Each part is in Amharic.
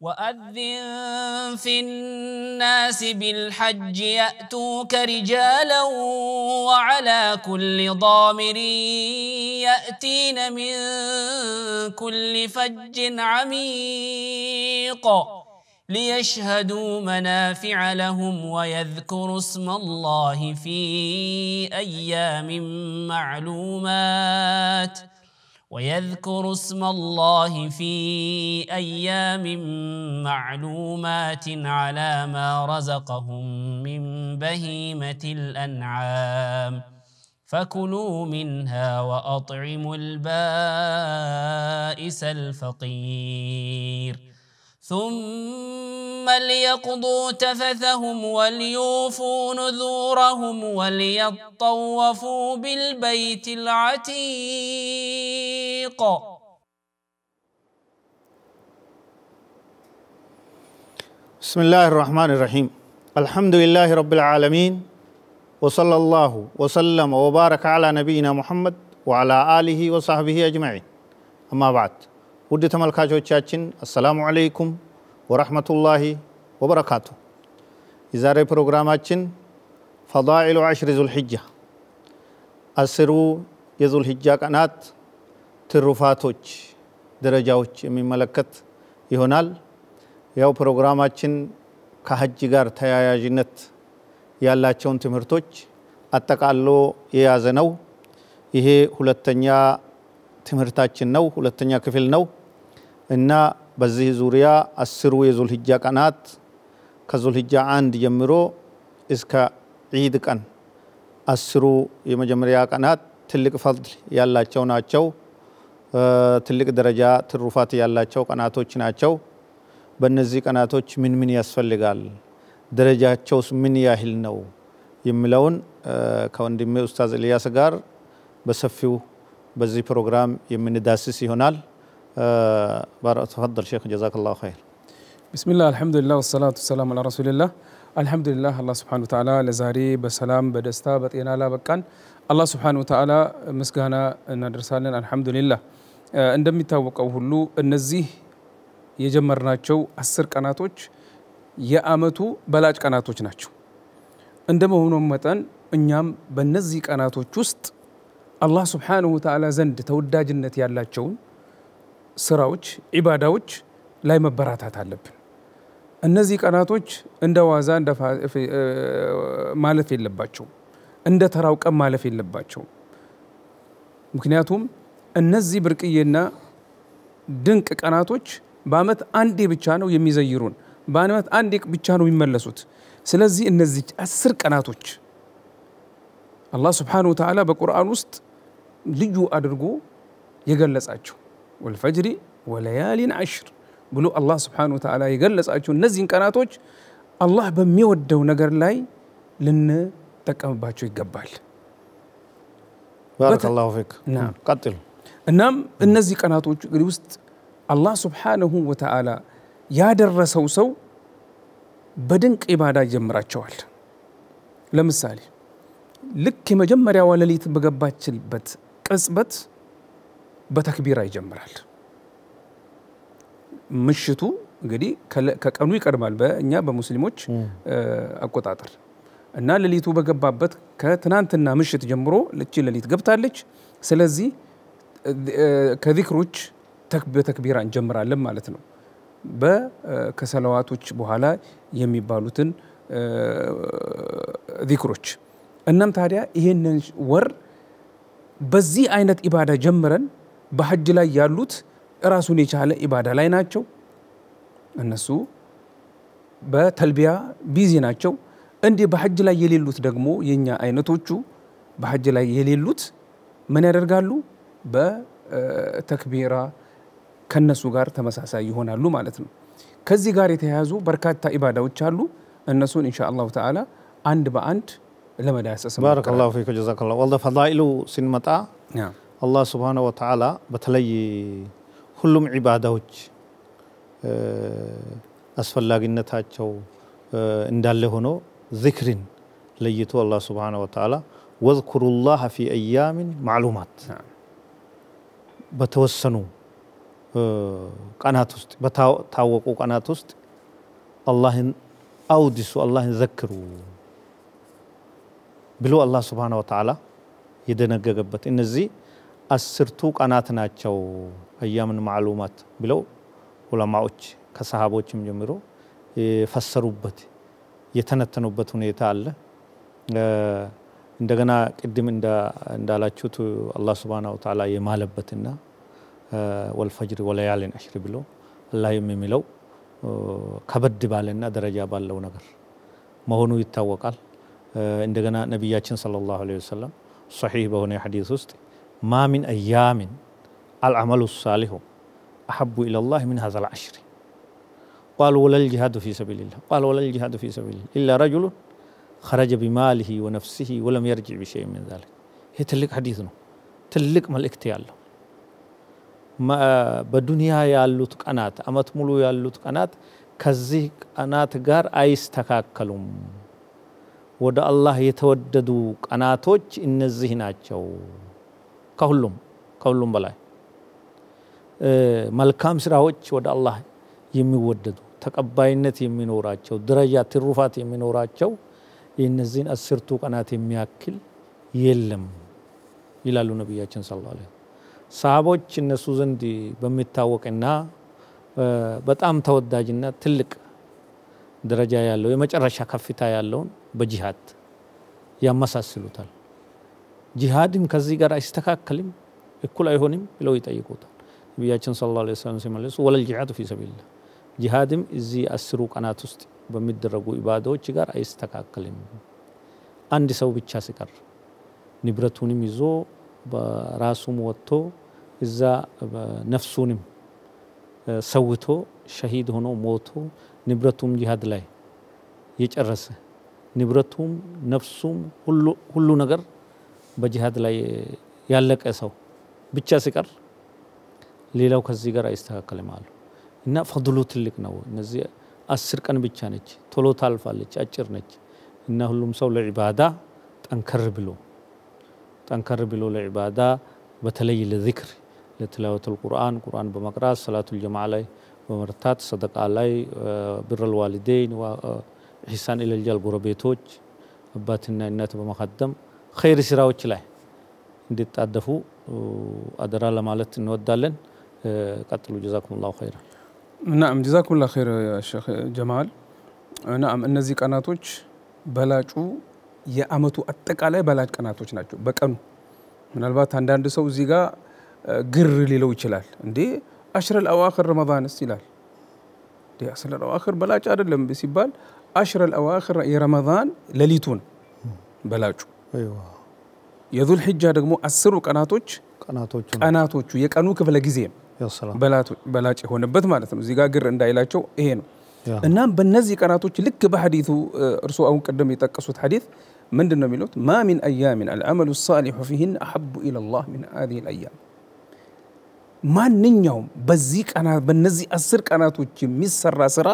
وأذن في الناس بالحج يأتوك رجالا وعلى كل ضامر يأتين من كل فج عميق ليشهدوا منافع لهم ويذكروا اسم الله في أيام معلومات ۖ ويذكر اسم الله في ايام معلومات على ما رزقهم من بهيمه الانعام فكلوا منها واطعموا البائس الفقير ثم ليقضوا تفثهم وليوفوا نذورهم وليطوفوا بالبيت العتيق بسم الله الرحمن الرحيم الحمد لله رب العالمين وصلى الله وسلم وبارك على نبينا محمد وعلى آله وصحبه أجمعين أما بعد ውድ ተመልካቾቻችን አሰላሙ አለይኩም ወረህመቱላሂ ወበረካቱ። የዛሬ ፕሮግራማችን ፈዳኢሉ አሽሪ ዙልሕጃ አስሩ የዙልሂጃ ቀናት ትሩፋቶች፣ ደረጃዎች የሚመለከት ይሆናል። ያው ፕሮግራማችን ከሀጅ ጋር ተያያዥነት ያላቸውን ትምህርቶች አጠቃሎ የያዘ ነው። ይሄ ሁለተኛ ትምህርታችን ነው፣ ሁለተኛ ክፍል ነው። እና በዚህ ዙሪያ አስሩ የዙልሂጃ ቀናት ከዙልሂጃ አንድ ጀምሮ እስከ ዒድ ቀን አስሩ የመጀመሪያ ቀናት ትልቅ ፈድል ያላቸው ናቸው። ትልቅ ደረጃ ትሩፋት ያላቸው ቀናቶች ናቸው። በእነዚህ ቀናቶች ምን ምን ያስፈልጋል፣ ደረጃቸውስ ምን ያህል ነው የሚለውን ከወንድሜ ኡስታዝ ኢልያስ ጋር በሰፊው በዚህ ፕሮግራም የምንዳስስ ይሆናል። بارك تفضل شيخ جزاك الله خير بسم الله الحمد لله والصلاة والسلام على رسول الله አልሐምዱሊላህ አላህ ስብሓን ወተዓላ ለዛሬ በሰላም በደስታ በጤና ላበቃን አላህ ስብሓን ወተዓላ ምስጋና እናደርሳለን። አልሐምዱሊላህ እንደሚታወቀው ሁሉ እነዚህ የጀመርናቸው አስር ቀናቶች የአመቱ በላጭ ቀናቶች ናቸው። እንደ መሆኑም መጠን እኛም በእነዚህ ቀናቶች ውስጥ አላህ ስብሓንሁ ወተዓላ ዘንድ ተወዳጅነት ያላቸውን ስራዎች፣ ኢባዳዎች ላይ መበራታት አለብን። እነዚህ ቀናቶች እንደ ዋዛ ማለፍ የለባቸውም። እንደ ተራው ቀን ማለፍ የለባቸውም። ምክንያቱም እነዚህ ብርቅዬና ድንቅ ቀናቶች በአመት አንዴ ብቻ ነው የሚዘይሩን፣ በአመት አንዴ ብቻ ነው የሚመለሱት። ስለዚህ እነዚህ አስር ቀናቶች አላህ ስብሓነሁ ወተዓላ በቁርአን ውስጥ ልዩ አድርጎ የገለጻቸው ወልፈጅሪ ወለያሊን አሽር ብሎ አላህ ስብሓነ ወተዓላ የገለጻቸው እነዚህን ቀናቶች አላህ በሚወደው ነገር ላይ ልንጠቀምባቸው ይገባል። ባረከላሁ ፊክ። ቀጥሉ። እናም እነዚህ ቀናቶች እንግዲህ ውስጥ አላህ ስብሓነሁ ወተዓላ ያደረሰው ሰው በድንቅ ኢባዳ ይጀምራቸዋል። ለምሳሌ ልክ የመጀመሪያዋ ሌሊት በገባችልበት ቅጽበት በተክቢራ ይጀምራል። ምሽቱ እንግዲህ ከቀኑ ይቀድማል በእኛ በሙስሊሞች አቆጣጠር እና ሌሊቱ በገባበት ከትናንትና ምሽት ጀምሮ ልቺ ሌሊት ገብታለች። ስለዚህ ከዚክሮች በተክቢራ እንጀምራለን ማለት ነው። ከሰለዋቶች በኋላ የሚባሉትን ዚክሮች እናም ታዲያ ይህንን ወር በዚህ አይነት ኢባዳ ጀምረን በሀጅ ላይ ያሉት ራሱን የቻለ ኢባዳ ላይ ናቸው። እነሱ በተልቢያ ቢዚ ናቸው። እንዲህ በሀጅ ላይ የሌሉት ደግሞ የእኛ አይነቶቹ በሀጅ ላይ የሌሉት ምን ያደርጋሉ? በተክቢራ ከነሱ ጋር ተመሳሳይ ይሆናሉ ማለት ነው። ከዚህ ጋር የተያያዙ በርካታ ኢባዳዎች አሉ። እነሱን ኢንሻ አላሁ ተዓላ አንድ በአንድ ለመዳሰስ ባረከላሁ ፊኩም ጀዛከላሁ ወልደ ፈዳኢሉ ስንመጣ አላህ ስብሓነ ወተዓላ በተለይ ሁሉም ዒባዳዎች አስፈላጊነታቸው እንዳለ ሆኖ ዚክርን ለይቶ አላህ ስብሓነ ወተዓላ ወዝኩሩ ላህ ፊ አያምን ማዕሉማት በተወሰኑ ቀናት ውስጥ በታወቁ ቀናት ውስጥ አላህን አውድሱ አላህን ዘክሩ ብሎ አላህ ስብሓነ ወተዓላ የደነገገበት እነዚህ አስርቱ ቀናት ናቸው አያምን ማዕሉማት ብለው ዑለማዎች ከሰሃቦችም ጀምሮ የፈሰሩበት የተነተኑበት ሁኔታ አለ። እንደገና ቅድም እንዳላችሁት አላህ ስብሃነ ወተዓላ የማለበትና ወልፈጅር ወለያሊን አሽር ብሎ አላህ የሚለው ከበድ ባለና ደረጃ ባለው ነገር መሆኑ ይታወቃል። እንደገና ነቢያችን ሰለላሁ ዐለይሂ ወሰለም ሰሒህ በሆነ ሐዲስ ውስጥ ما من أيام العمل الصالح أحب إلى الله من هذا العشر قال ولا الجهاد في سبيل الله قال ولا الجهاد في سبيل الله إلا رجل خرج بماله ونفسه ولم يرجع بشيء من ذلك هي تلك حديثنا تلك ملكت يالله ما بدنيا ያሉት ቀናት አመት ሙሉ ያሉት ቀናት ከዚህ ቀናት ጋር አይስተካከሉም ወደ አላህ የተወደዱ ቀናቶች እነዚህ ናቸው ከሁሉም ከሁሉም በላይ መልካም ስራዎች ወደ አላህ የሚወደዱ ተቀባይነት የሚኖራቸው ደረጃ ትሩፋት የሚኖራቸው የእነዚህን አስርቱ ቀናት የሚያክል የለም ይላሉ ነቢያችን ስ ላ ሰሃቦች እነሱ ዘንድ በሚታወቅና በጣም ተወዳጅና ትልቅ ደረጃ ያለው የመጨረሻ ከፍታ ያለውን በጂሃድ ያመሳስሉታል። ጂሃድም ከዚህ ጋር አይስተካከልም፣ እኩል አይሆንም ብለው ይጠይቁታል። ነቢያችን ሰለላሁ ዐለይሂ ወሰለም ሲመልሱ ወለል ጂሃዱ ፊ ሰቢልላህ ጂሃድም እዚህ አስሩ ቀናት ውስጥ በሚደረጉ ኢባዳዎች ጋር አይስተካከልም፣ አንድ ሰው ብቻ ሲቀር ንብረቱንም ይዞ በራሱም ወጥቶ እዛ ነፍሱንም ሰውቶ ሸሂድ ሆኖ ሞቶ ንብረቱም ጂሃድ ላይ የጨረሰ ንብረቱም ነፍሱም ሁሉ ነገር በጂሃድ ላይ ያለቀ ሰው ብቻ ሲቀር ሌላው ከዚህ ጋር አይስተካከልም አሉ እና ፈድሉ ትልቅ ነው። እነዚህ አስር ቀን ብቻ ነች፣ ቶሎ ታልፋለች፣ አጭር ነች እና ሁሉም ሰው ለዒባዳ ጠንከር ብሎ ጠንከር ብሎ ለዒባዳ በተለይ ለዚክር ለትላወት ልቁርአን ቁርአን በመቅራት ሰላቱል ልጀማዓ ላይ በመርታት ሰደቃ ላይ ብረል ዋሊዴይን ሒሳን ኢለልጃል ጎረቤቶች አባትና እናት በመካደም ኸይር ስራዎች ላይ እንዲጣደፉ አደራ ለማለት እንወዳለን። ቀጥሉ። ጀዛኩሙላሁ ኸይራ። ናም ጀዛኩሙላሁ ኸይር ሼክ ጀማል። ናም እነዚህ ቀናቶች በላጩ የአመቱ አጠቃላይ በላጭ ቀናቶች ናቸው። በቀኑ ምናልባት አንዳንድ ሰው እዚህ ጋር ግር ሊለው ይችላል። እንዴ አሽረል አዋክር ረመዳንስ ይላል። አሽረል አዋክር በላጭ አይደለም ሲባል አሽረል አዋክር የረመዳን ሌሊቱን በላጩ የዙል ሒጃ ደግሞ አስሩ ቀናቶች ቀናቶቹ የቀኑ ክፍለ ጊዜ በላጭ የሆነበት ማለት ነው። እዚጋ ግር እንዳይላቸው ይሄ ነው። እናም በእነዚህ ቀናቶች ልክ በሐዲቱ እርሱ አሁን ቅድም የጠቀሱት ሐዲት ምንድን ነው የሚሉት? ማ ሚን አያሚን አልአመሉ ሳሊሑ ፊህን አሐቡ ኢለላህ ሚን ሃዚህ ልአያም። ማንኛውም በዚህ ቀናት በእነዚህ አስር ቀናቶች የሚሰራ ስራ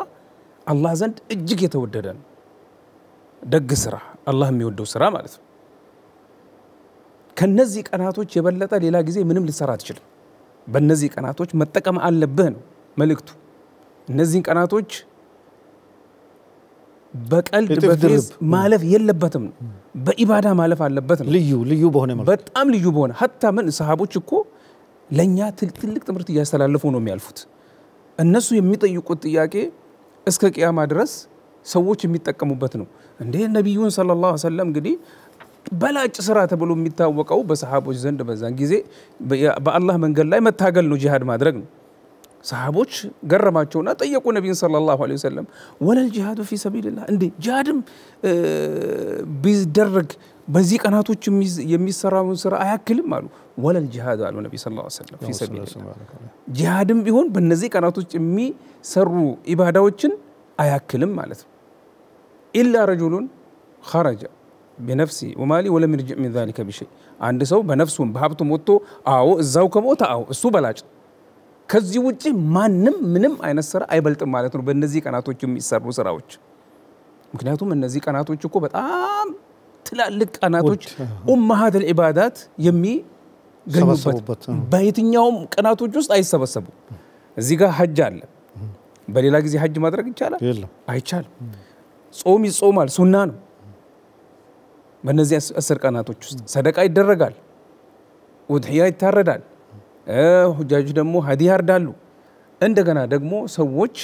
አላህ ዘንድ እጅግ የተወደደ ነው። ደግ ስራ አላህ የሚወደው ስራ ማለት ነው። ከነዚህ ቀናቶች የበለጠ ሌላ ጊዜ ምንም ልትሰራ አትችልም። በእነዚህ ቀናቶች መጠቀም አለብህ ነው መልእክቱ። እነዚህን ቀናቶች በቀልድ በፌዝ ማለፍ የለበትም ነው። በኢባዳ ማለፍ አለበት ነው። ልዩ ልዩ በሆነ በጣም ልዩ በሆነ ሀታ ምን ሰሃቦች እኮ ለእኛ ትልቅ ትምህርት እያስተላለፉ ነው የሚያልፉት። እነሱ የሚጠይቁት ጥያቄ እስከ ቅያማ ድረስ ሰዎች የሚጠቀሙበት ነው። እንዴ ነቢዩን ሰለላሁ ዐለይሂ ወሰለም እንግዲህ በላጭ ስራ ተብሎ የሚታወቀው በሰሃቦች ዘንድ በዛን ጊዜ በአላህ መንገድ ላይ መታገል ነው፣ ጂሃድ ማድረግ ነው። ሰሃቦች ገረማቸውና ጠየቁ ነቢይን ሰለላሁ ዐለይሂ ወሰለም ወለል ጂሃዱ ፊ ሰቢልላህ እንዴ ጂሃድም ቢደረግ በዚህ ቀናቶች የሚሰራውን ስራ አያክልም አሉ። ወለል ጂሃድ አሉ ነቢ ስ ሰለም ፊ ሰቢልላህ ጂሃድም ቢሆን በነዚህ ቀናቶች የሚሰሩ ኢባዳዎችን አያክልም ማለት ነው። ኢላ ረጁሉን ኸረጀ ቢነፍሲ ወማሊ ወለም ርጅዕ ሚን ዛሊከ ቢሸይ አንድ ሰው በነፍሱም በሀብቱም ወጥቶ አዎ እዛው ከሞተ አዎ እሱ በላጭ ከዚህ ውጭ ማንም ምንም አይነት ስራ አይበልጥም ማለት ነው በእነዚህ ቀናቶች የሚሰሩ ስራዎች ምክንያቱም እነዚህ ቀናቶች እኮ በጣም ትላልቅ ቀናቶች ኡመሃት ልዕባዳት የሚገኙበት በየትኛውም ቀናቶች ውስጥ አይሰበሰቡም እዚህ ጋር ሀጅ አለ በሌላ ጊዜ ሀጅ ማድረግ ይቻላል አይቻልም ጾም ይጾማል ሱና ነው በእነዚህ አስር ቀናቶች ውስጥ ሰደቃ ይደረጋል፣ ውድሕያ ይታረዳል፣ ሁጃጅ ደግሞ ሀዲ ያርዳሉ። እንደገና ደግሞ ሰዎች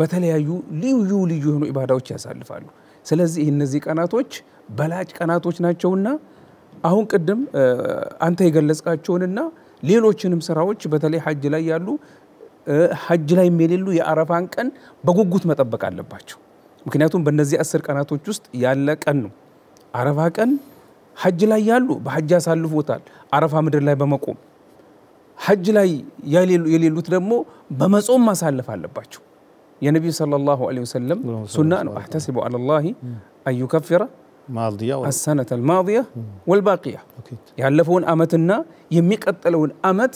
በተለያዩ ልዩ ልዩ የሆኑ ኢባዳዎች ያሳልፋሉ። ስለዚህ እነዚህ ቀናቶች በላጭ ቀናቶች ናቸውና አሁን ቅድም አንተ የገለጽካቸውንና ሌሎችንም ስራዎች በተለይ ሀጅ ላይ ያሉ ሀጅ ላይ የሌሉ የአረፋን ቀን በጉጉት መጠበቅ አለባቸው። ምክንያቱም በእነዚህ አስር ቀናቶች ውስጥ ያለ ቀን ነው። عرفها كان حج لا يالو بحج سالو فوتال عرفها مدر لا بمقوم حج لا يالي يالي لترمو بمسوم ما سال لفال لباشو يا نبي صلى الله عليه وسلم سنة أحتسب على الله أن يكفر ماضية السنة الماضية والباقية يعلفون أمتنا يمقتلون أمت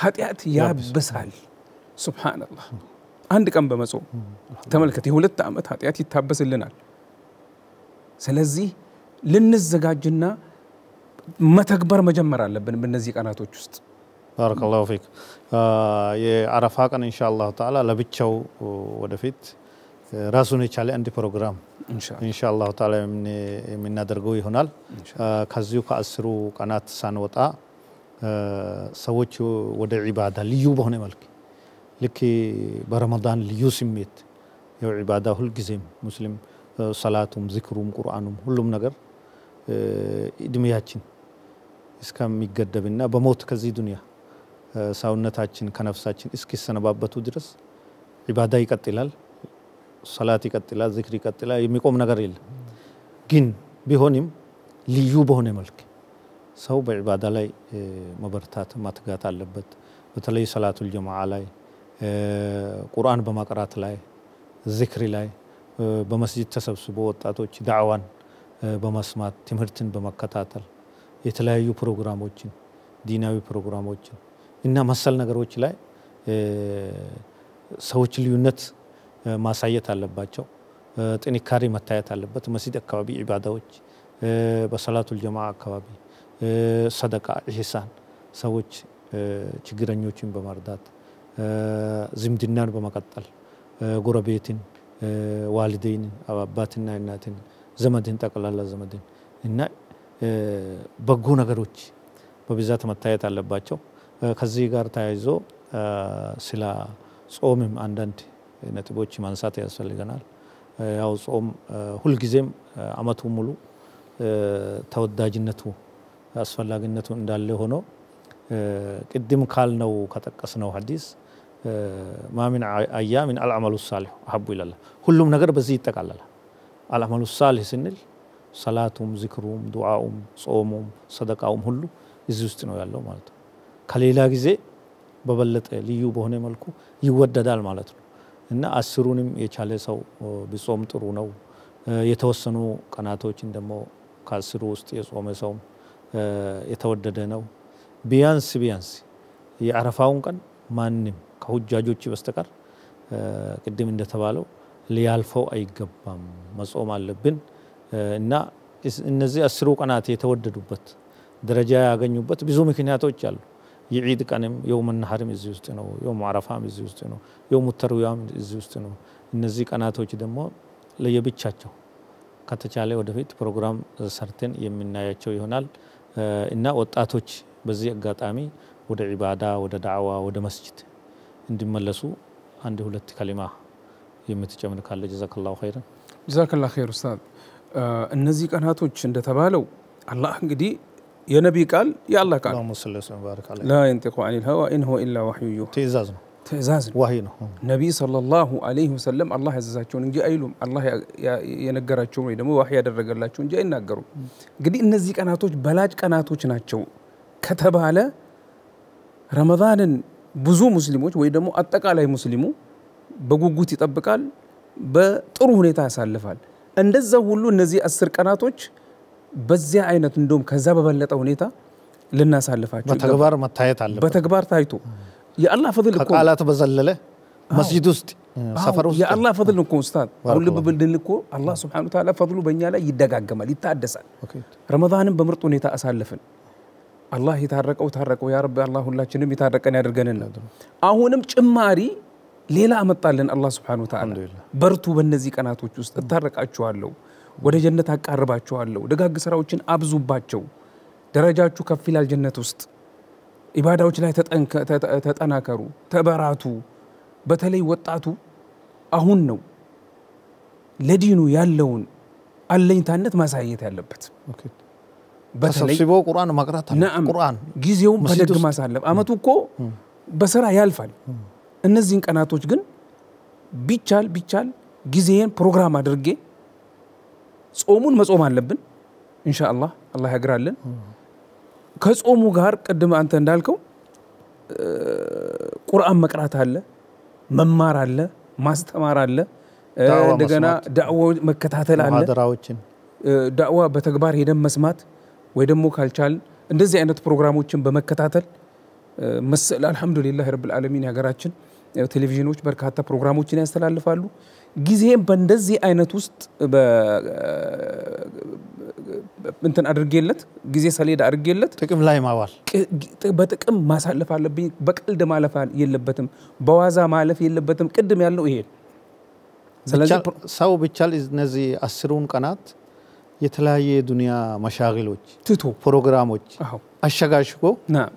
حتى يأتي يا بسال سبحان الله عندك أم بمسوم تملكتي ولت أمت حتى يأتي تابس اللي ስለዚህ ልንዘጋጅና መተግበር መጀመር አለብን በነዚህ ቀናቶች ውስጥ። ባረከላሁ ፊክ። የአረፋ ቀን ኢንሻአላሁ ተዓላ ለብቻው ወደፊት ራሱን የቻለ አንድ ፕሮግራም ኢንሻአላሁ ተዓላ የምናደርገው ይሆናል። ከዚሁ ከአስሩ ቀናት ሳንወጣ ሰዎች ወደ ዒባዳ ልዩ በሆነ መልክ ልክ በረመዳን ልዩ ስሜት የው ዒባዳ ሁልጊዜም ሙስሊም ሰላቱም፣ ዝክሩም፣ ቁርአኑም ሁሉም ነገር እድሜያችን እስከሚገደብና በሞት ከዚህ ዱንያ ሰውነታችን ከነፍሳችን እስኪሰነባበቱ ድረስ ዒባዳ ይቀጥላል፣ ሰላት ይቀጥላል፣ ዝክር ይቀጥላል። የሚቆም ነገር የለም። ግን ቢሆንም ልዩ በሆነ መልክ ሰው በዒባዳ ላይ መበርታት ማትጋት አለበት። በተለይ ሰላቱል ጀማዓ ላይ፣ ቁርአን በማቅራት ላይ፣ ዝክሪ ላይ በመስጅድ ተሰብስቦ ወጣቶች ዳዕዋን በመስማት ትምህርትን በመከታተል የተለያዩ ፕሮግራሞችን ዲናዊ ፕሮግራሞችን እና መሰል ነገሮች ላይ ሰዎች ልዩነት ማሳየት አለባቸው። ጥንካሬ መታየት አለበት። መስጅድ አካባቢ ዒባዳዎች፣ በሰላቱል ጀማ አካባቢ ሰደቃ፣ ኢሕሳን ሰዎች ችግረኞችን በመርዳት ዝምድናን በመቀጠል ጎረቤትን ዋልዴን፣ አባትና እናትን፣ ዘመድን፣ ጠቅላላ ዘመድን እና በጎ ነገሮች በብዛት መታየት አለባቸው። ከዚህ ጋር ተያይዞ ስለ ጾምም አንዳንድ ነጥቦች ማንሳት ያስፈልገናል። ያው ጾም ሁልጊዜም አመቱ ሙሉ ተወዳጅነቱ አስፈላጊነቱ እንዳለ ሆኖ ቅድም ካልነው ከጠቀስነው ሀዲስ ማሚን አያሚን አልአመሉ ሳሊሁ አቡ ይላላ ሁሉም ነገር በዚህ ይጠቃለላል። አልአመሉ ሳሊህ ስንል ሰላቱም፣ ዝክሩም፣ ዱዓውም፣ ጾሙም፣ ሰደቃውም ሁሉ እዚህ ውስጥ ነው ያለው ማለት ነው። ከሌላ ጊዜ በበለጠ ልዩ በሆነ መልኩ ይወደዳል ማለት ነው እና አስሩንም የቻለ ሰው ቢጾም ጥሩ ነው። የተወሰኑ ቀናቶችን ደግሞ ከአስሩ ውስጥ የጾመ ሰውም የተወደደ ነው። ቢያንስ ቢያንስ የአረፋውን ቀን ማንም ከሁጃጆች በስተቀር ቅድም እንደተባለው ሊያልፈው አይገባም። መጾም አለብን እና እነዚህ አስሩ ቀናት የተወደዱበት ደረጃ ያገኙበት ብዙ ምክንያቶች አሉ። የዒድ ቀንም የውም ናሀርም እዚህ ውስጥ ነው። የውም አረፋም እዚህ ውስጥ ነው። የውም ተርዊያም እዚህ ውስጥ ነው። እነዚህ ቀናቶች ደግሞ ለየብቻቸው ከተቻለ ወደፊት ፕሮግራም ሰርተን የምናያቸው ይሆናል እና ወጣቶች በዚህ አጋጣሚ ወደ ዒባዳ፣ ወደ ዳዕዋ፣ ወደ መስጅድ እንዲመለሱ አንድ ሁለት ከሊማ የምትጨምር ካለ ጀዛከላሁ ኸይረን። ጀዛከላ ኸይር ኡስታዝ። እነዚህ ቀናቶች እንደተባለው አላህ እንግዲህ የነቢ ቃል የአላህ ቃል ላ የንጢቁ አኒል ሀዋ ኢን ሁወ ኢላ ዋሕዩ ዩሓ ትእዛዝ ነው ትእዛዝ ነው ነው። ነቢይ ሰለላሁ ዐለይሂ ወሰለም አላህ ያዘዛቸውን እንጂ አይሉም። አላህ የነገራቸውን ወይ ደግሞ ዋሂ ያደረገላቸው እንጂ አይናገሩም። እንግዲህ እነዚህ ቀናቶች በላጭ ቀናቶች ናቸው ከተባለ ረመዳንን ብዙ ሙስሊሞች ወይ ደግሞ አጠቃላይ ሙስሊሙ በጉጉት ይጠብቃል፣ በጥሩ ሁኔታ ያሳልፋል። እንደዛ ሁሉ እነዚህ አስር ቀናቶች በዚያ አይነት እንደውም ከዛ በበለጠ ሁኔታ ልናሳልፋቸው በተግባር መታየት አለ። በተግባር ታይቶ የአላህ ፈድል እኮ ከቃላት በዘለለ መስጂድ ውስጥ ሰፈር ውስጥ የአላህ ፈድል እኮ ኡስታዝ፣ አሁን ልብ ብልን እኮ አላህ ሱብሓነሁ ወተዓላ ፈድሉ በእኛ ላይ ይደጋገማል፣ ይታደሳል። ረመዳንም በምርጥ ሁኔታ አሳልፍን። አላህ የታረቀው ታረቀው ያ ረቢ አላህ ሁላችንም የታረቀን ያደርገንን ነው። አሁንም ጭማሪ ሌላ አመጣልን አላህ ሱብሓነሁ ወተዓላ በርቱ፣ በእነዚህ ቀናቶች ውስጥ እታረቃችኋለሁ፣ ወደ ጀነት አቃርባችኋለሁ፣ ደጋግ ስራዎችን አብዙባቸው፣ ደረጃችሁ ከፍ ይላል ጀነት ውስጥ ኢባዳዎች ላይ ተጠናከሩ፣ ተበራቱ። በተለይ ወጣቱ አሁን ነው ለዲኑ ያለውን አለኝታነት ማሳየት ያለበት። ተሰብስቦ ቁርአን ማቅራት ቁርአን ጊዜውን በደግ ማሳለፍ። አመቱ እኮ በስራ ያልፋል። እነዚህን ቀናቶች ግን ቢቻል ቢቻል ጊዜን ፕሮግራም አድርጌ ጾሙን መጾም አለብን። እንሻ አላ አላህ ያግራለን። ከጾሙ ጋር ቅድም አንተ እንዳልከው ቁርአን መቅራት አለ፣ መማር አለ፣ ማስተማር አለ፣ እንደገና ዳዕዋ መከታተል አለ፣ ዳዕዋ በተግባር ሄደን መስማት ወይ ደግሞ ካልቻል እንደዚህ አይነት ፕሮግራሞችን በመከታተል መሰል አልሐምዱሊላህ ረብል ዓለሚን የሀገራችን ቴሌቪዥኖች በርካታ ፕሮግራሞችን ያስተላልፋሉ። ጊዜም በእንደዚህ አይነት ውስጥ እንትን አድርጌለት ጊዜ ሰሌዳ አድርጌለት ጥቅም ላይ ማዋል በጥቅም ማሳለፍ አለብኝ። በቀልድ ማለፍ የለበትም፣ በዋዛ ማለፍ የለበትም። ቅድም ያለው ይሄ ሰው ብቻል እነዚህ አስሩን ቀናት የተለያየ የዱኒያ መሻግሎች ትቶ ፕሮግራሞች አሸጋሽጎ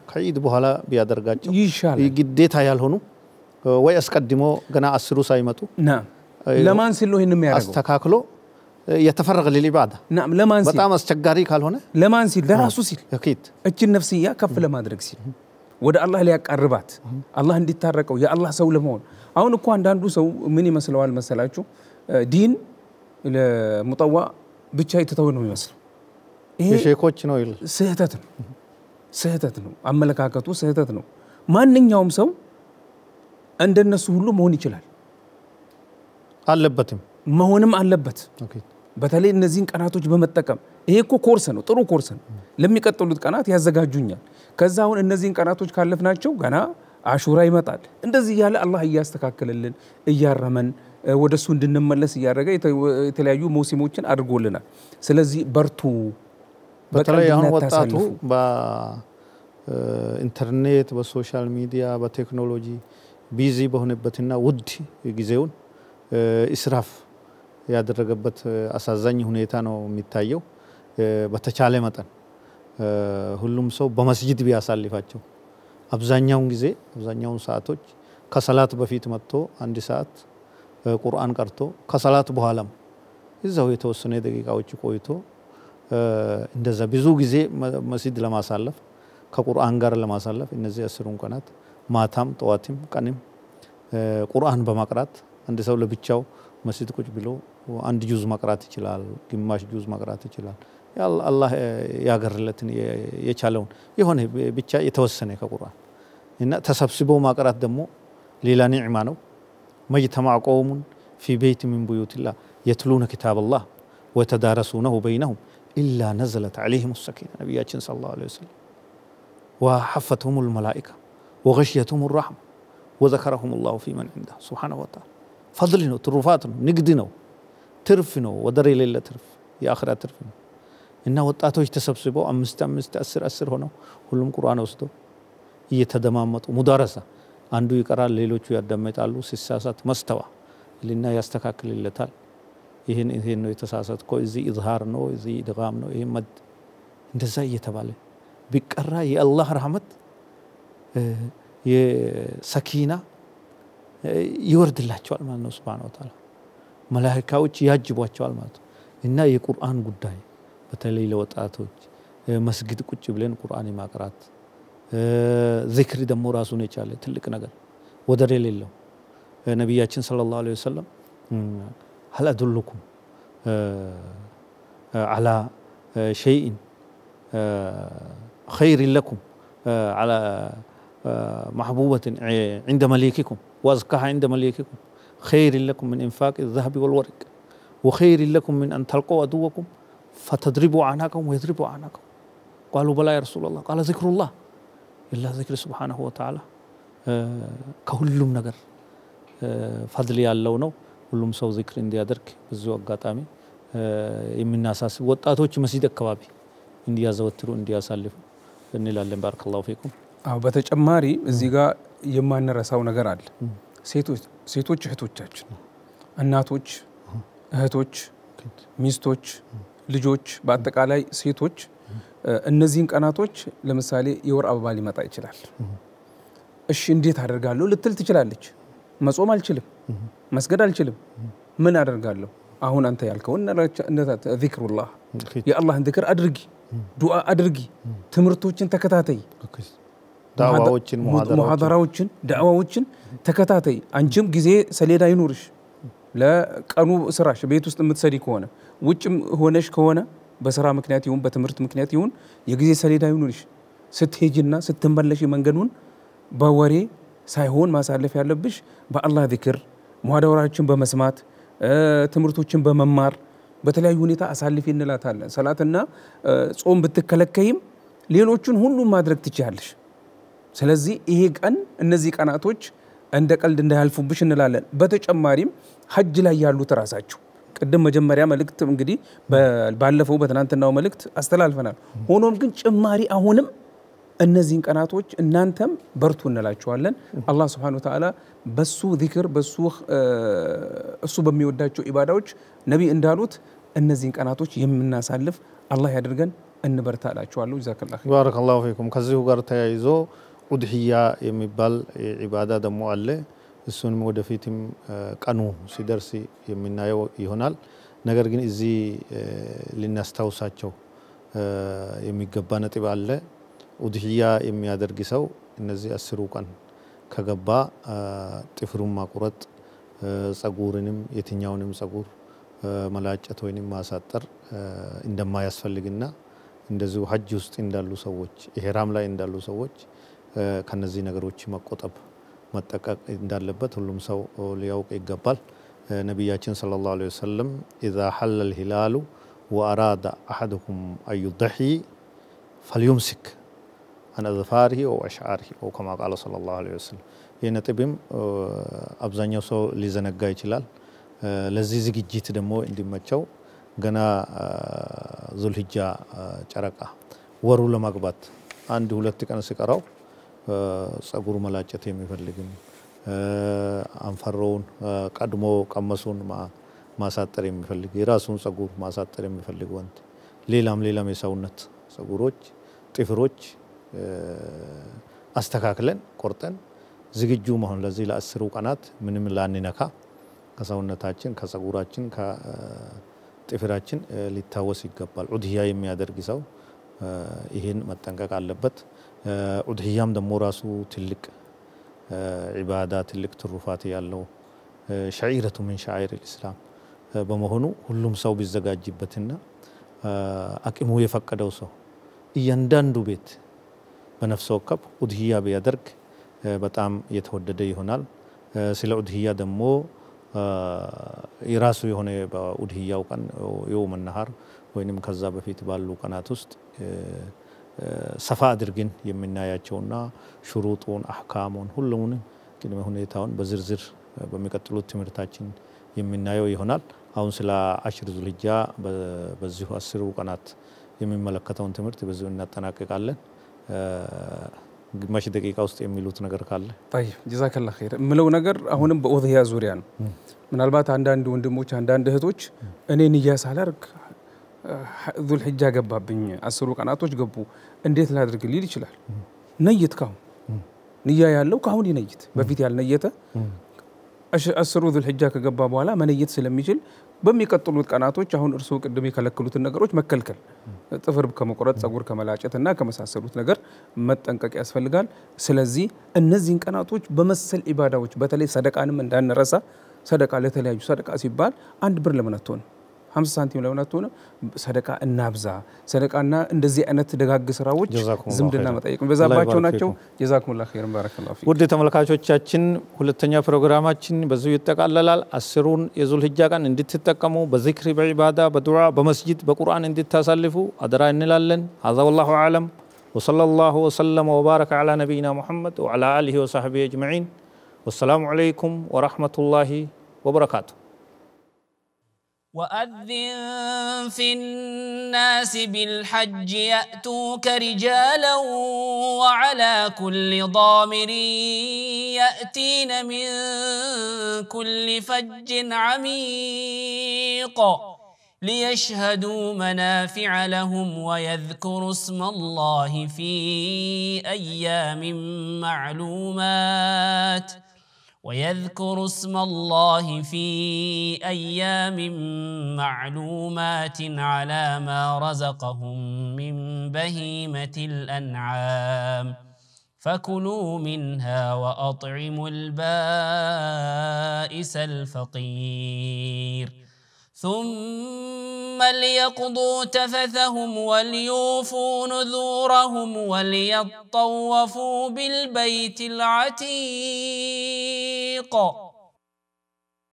ከኢድ በኋላ ቢያደርጋቸው ግዴታ ያልሆኑ ወይ አስቀድሞ ገና አስሩ ሳይመጡ ለማን ሲል ነው ይህን አስተካክሎ የተፈረገ ለልባዳ ለማን ሲል በጣም አስቸጋሪ ካልሆነ ለማን ሲል ለራሱ ሲል እኪት እችን ነፍስያ ከፍ ለማድረግ ሲል ወደ አላህ ሊያቃርባት አላህ እንዲታረቀው የአላህ ሰው ለመሆን አሁን እኮ አንዳንዱ ሰው ምን ይመስለዋል መሰላችሁ ዲን ለሙጠዋ ብቻ የተተወ ነው የሚመስለው። የሼኮች ነው ይል ስህተት ነው ስህተት ነው። አመለካከቱ ስህተት ነው። ማንኛውም ሰው እንደነሱ ሁሉ መሆን ይችላል። አለበትም መሆንም አለበት። በተለይ እነዚህን ቀናቶች በመጠቀም ይሄ እኮ ኮርስ ነው፣ ጥሩ ኮርስ ነው። ለሚቀጥሉት ቀናት ያዘጋጁኛል። ከዛ አሁን እነዚህን ቀናቶች ካለፍናቸው ገና አሹራ ይመጣል። እንደዚህ እያለ አላህ እያስተካከለልን እያረመን ወደ እሱ እንድንመለስ እያደረገ የተለያዩ ሞሲሞችን አድርጎልናል። ስለዚህ በርቱ። በተለይ አሁን ወጣቱ በኢንተርኔት፣ በሶሻል ሚዲያ፣ በቴክኖሎጂ ቢዚ በሆነበትና ውድ ጊዜውን እስራፍ ያደረገበት አሳዛኝ ሁኔታ ነው የሚታየው። በተቻለ መጠን ሁሉም ሰው በመስጅድ ቢያሳልፋቸው አብዛኛውን ጊዜ አብዛኛውን ሰዓቶች ከሰላት በፊት መጥቶ አንድ ሰዓት ቁርአን ቀርቶ ከሰላት በኋላም እዛው የተወሰነ ደቂቃዎች ቆይቶ እንደዛ ብዙ ጊዜ መስጂድ ለማሳለፍ ከቁርአን ጋር ለማሳለፍ እነዚህ አስሩን ቀናት ማታም ጠዋትም ቀንም ቁርአን በማቅራት አንድ ሰው ለብቻው መስጂድ ቁጭ ብሎ አንድ ጁዝ መቅራት ይችላል፣ ግማሽ ጁዝ መቅራት ይችላል። አላህ ያገርለትን የቻለውን የሆነ ብቻ የተወሰነ ከቁርአን እና ተሰብስቦ ማቅራት ደግሞ ሌላ ኒዕማ ነው። مجتمع قوم في بيت من بيوت الله يتلون كتاب الله ويتدارسونه بينهم إلا نزلت عليهم السكينة نبي صلى الله عليه وسلم وحفتهم الملائكة وغشيتهم الرحمة وذكرهم الله في من عنده سبحانه وتعالى فضلنا ترفاتنا نقدنا ترفنا ودري ليلة ترف يا آخر ترفنا إنه وطاتوش تسبسبوا أمست أمست أسر أسر هنا كلهم قرآن وسطه يتدمامت ومدارسة አንዱ ይቀራል፣ ሌሎቹ ያዳምጣሉ። ሲሳሳት መስተዋ ልና ያስተካክልለታል። ይህን ይህን ነው የተሳሳት ኮ እዚህ ኢዝሃር ነው እዚህ ኢድጋም ነው ይህ መድ እንደዛ እየተባለ ቢቀራ የአላህ ረህመት የሰኪና ይወርድላቸዋል ማለት ነው። ስብሓነ ወተዓላ መላኢካዎች ያጅቧቸዋል ማለት ነው። እና የቁርአን ጉዳይ በተለይ ለወጣቶች መስጊድ ቁጭ ብለን ቁርአን የማቅራት ذكر دم راسون يشال تلك نجر ودري لله نبي صلى الله عليه وسلم هل أدلكم آه، على آه، شيء آه، خير لكم على محبوبة عند مليككم وأزكاها عند مليككم خير لكم من إنفاق الذهب والورق وخير لكم من أن تلقوا عدوكم فتضربوا عنكم ويضربوا عنكم قالوا بلى يا رسول الله قال ذكر الله ኢላ ዚክር ስብሓናሁ ወተዓላ ከሁሉም ነገር ፈድል ያለው ነው። ሁሉም ሰው ዚክር እንዲያደርግ ብዙ አጋጣሚ የምናሳስብ ወጣቶች መስጂድ አካባቢ እንዲያዘወትሩ እንዲያሳልፉ እንላለን። ባረከላሁ ፊኩም። አዎ በተጨማሪ እዚህ ጋር የማንረሳው ነገር አለ። ሴቶች እህቶቻችን፣ እናቶች፣ እህቶች፣ ሚስቶች፣ ልጆች በአጠቃላይ ሴቶች እነዚህን ቀናቶች ለምሳሌ የወር አበባ ሊመጣ ይችላል። እሺ እንዴት አደርጋለሁ ልትል ትችላለች። መጾም አልችልም፣ መስገድ አልችልም፣ ምን አደርጋለሁ? አሁን አንተ ያልከውን ዚክሩላህ፣ የአላህን ዝክር አድርጊ፣ ዱዓ አድርጊ፣ ትምህርቶችን ተከታተይ፣ ሙሐደራዎችን፣ ዳዕዋዎችን ተከታተይ። አንቺም ጊዜ ሰሌዳ ይኖርሽ ለቀኑ ስራሽ። ቤት ውስጥ የምትሰሪ ከሆነ ውጭም ሆነሽ ከሆነ በስራ ምክንያት ይሁን በትምህርት ምክንያት ይሁን የጊዜ ሰሌዳ ይሁንልሽ። ስትሄጅና ስትመለሽ መንገዱን በወሬ ሳይሆን ማሳለፍ ያለብሽ በአላህ ዚክር፣ ሙሐደራዎችን በመስማት ትምህርቶችን በመማር በተለያዩ ሁኔታ አሳልፊ እንላታለን። ሰላትና ጾም ብትከለከይም ሌሎቹን ሁሉም ማድረግ ትችያለሽ። ስለዚህ ይሄ ቀን እነዚህ ቀናቶች እንደ ቀልድ እንዳያልፉብሽ እንላለን። በተጨማሪም ሀጅ ላይ ያሉት ራሳቸው ቅድም መጀመሪያ መልእክት እንግዲህ ባለፈው በትናንትናው መልእክት አስተላልፈናል። ሆኖም ግን ጭማሪ አሁንም እነዚህን ቀናቶች እናንተም በርቱ እንላችኋለን። አላህ ስብሐነሁ ወተዓላ በሱ ዚክር በሱ እሱ በሚወዳቸው ኢባዳዎች ነቢ እንዳሉት እነዚህን ቀናቶች የምናሳልፍ አላህ ያድርገን። እንበርታ እላችኋለሁ። ጀዛከላሁ ኸይር። ባረከላሁ ፊኩም። ከዚሁ ጋር ተያይዞ ኡድሕያ የሚባል ኢባዳ ደግሞ አለ። እሱንም ወደፊትም ቀኑ ሲደርስ የምናየው ይሆናል። ነገር ግን እዚህ ልናስታውሳቸው የሚገባ ነጥብ አለ። ኡድሕያ የሚያደርግ ሰው እነዚህ አስሩ ቀን ከገባ ጥፍሩን ማቁረጥ፣ ጸጉርንም የትኛውንም ጸጉር መላጨት ወይንም ማሳጠር እንደማያስፈልግና እንደዚሁ ሀጅ ውስጥ እንዳሉ ሰዎች ኢህራም ላይ እንዳሉ ሰዎች ከነዚህ ነገሮች መቆጠብ መጠቀቅ እንዳለበት ሁሉም ሰው ሊያውቅ ይገባል። ነቢያችን ሰለላሁ ዐለይሂ ወሰለም ኢዛ ሐለል ሂላሉ ወአራደ አሐድኩም አን ዩድሒ ፈልዩምሲክ አን አዝፋሪሂ ወአሽዓሪሂ ወከማ ቃለ ሰለላሁ ዐለይሂ ወሰለም። ይህ ነጥብም አብዛኛው ሰው ሊዘነጋ ይችላል። ለዚህ ዝግጅት ደግሞ እንዲመቸው ገና ዙልሂጃ ጨረቃ ወሩ ለማግባት አንድ ሁለት ቀን ሲቀራው ጸጉር መላጨት የሚፈልግም አንፈሮውን ቀድሞ ቀመሱን ማሳጠር የሚፈልግ የራሱን ጸጉር ማሳጠር የሚፈልግ ወንድ፣ ሌላም ሌላም የሰውነት ጸጉሮች፣ ጥፍሮች አስተካክለን ቆርጠን ዝግጁ መሆን ለዚህ ለአስሩ ቀናት ምንም ላንነካ ከሰውነታችን ከጸጉራችን ከጥፍራችን ሊታወስ ይገባል። ዑድያ የሚያደርግ ሰው ይህን መጠንቀቅ አለበት። ኡድህያም ደግሞ ራሱ ትልቅ ዒባዳ ትልቅ ትሩፋት ያለው ሸዒረቱ ምን ሸዓይር ልእስላም በመሆኑ ሁሉም ሰው ቢዘጋጅበትና አቅሙ የፈቀደው ሰው እያንዳንዱ ቤት በነፍሰ ወከፍ ኡድህያ ቢያደርግ በጣም የተወደደ ይሆናል። ስለ ኡድህያ ደግሞ የራሱ የሆነ በኡድህያው ቀን የውመናሃር ነሃር ወይንም ከዛ በፊት ባሉ ቀናት ውስጥ ሰፋ አድርግን የምናያቸውና ሹሩጡን አህካሙን፣ ሁሉንም ቅድመ ሁኔታውን በዝርዝር በሚቀጥሉት ትምህርታችን የምናየው ይሆናል። አሁን ስለ አሽር ዙልጃ በዚሁ አስሩ ቀናት የሚመለከተውን ትምህርት በዚሁ እናጠናቅቃለን። ግማሽ ደቂቃ ውስጥ የሚሉት ነገር ካለ ጀዛከላ ኸይር የምለው ነገር አሁንም በኡድህያ ዙሪያ ነው። ምናልባት አንዳንድ ወንድሞች አንዳንድ እህቶች እኔ ንያ ሳላርግ ዙል ገባብኝ፣ አስሩ ቀናቶች ገቡ፣ እንዴት ላድርግ ሊል ይችላል። ነይት ካሁን ንያ ያለው ካሁን ይነይት። በፊት ያልነየተ አስሩ ዙል ከገባ በኋላ መነየት ስለሚችል በሚቀጥሉት ቀናቶች አሁን እርስዎ ቅድም የከለከሉትን ነገሮች መከልከል፣ ጥፍር ከመቁረጥ ጸጉር ከመላጨት እና ከመሳሰሉት ነገር መጠንቀቅ ያስፈልጋል። ስለዚህ እነዚህን ቀናቶች በመሰል ኢባዳዎች በተለይ ሰደቃንም እንዳንረሳ። ሰደቃ ለተለያዩ ሰደቃ ሲባል አንድ ብር ለምን አትሆንም? 50 ሳንቲም ለምናት ሆነ ሰደቃ እናብዛ። ሰደቃና እንደዚህ አይነት ደጋግ ስራዎች ዝምድና መጠየቅ በዛባቸው ናቸው። ጀዛኩሙላህ ኸይረን ባረከላሁ ፊክ። ውድ ተመልካቾቻችን ሁለተኛ ፕሮግራማችን በዚሁ ይጠቃለላል። አስሩን የዙልሂጃ ቀን እንድትጠቀሙ በዚክር በዒባዳ፣ በዱዓ፣ በመስጂድ፣ በቁርአን እንድታሳልፉ አደራ እንላለን። ሀዛ ወላሁ አለም وصلى الله وسلم وبارك على نبينا محمد وعلى اله وصحبه اجمعين والسلام عليكم ورحمه الله وبركاته وأذن في الناس بالحج يأتوك رجالا وعلى كل ضامر يأتين من كل فج عميق ليشهدوا منافع لهم ويذكروا اسم الله في أيام معلومات ۖ ويذكر اسم الله في ايام معلومات على ما رزقهم من بهيمه الانعام فكلوا منها واطعموا البائس الفقير ثم ليقضوا تفثهم وليوفوا نذورهم وليطوفوا بالبيت العتيق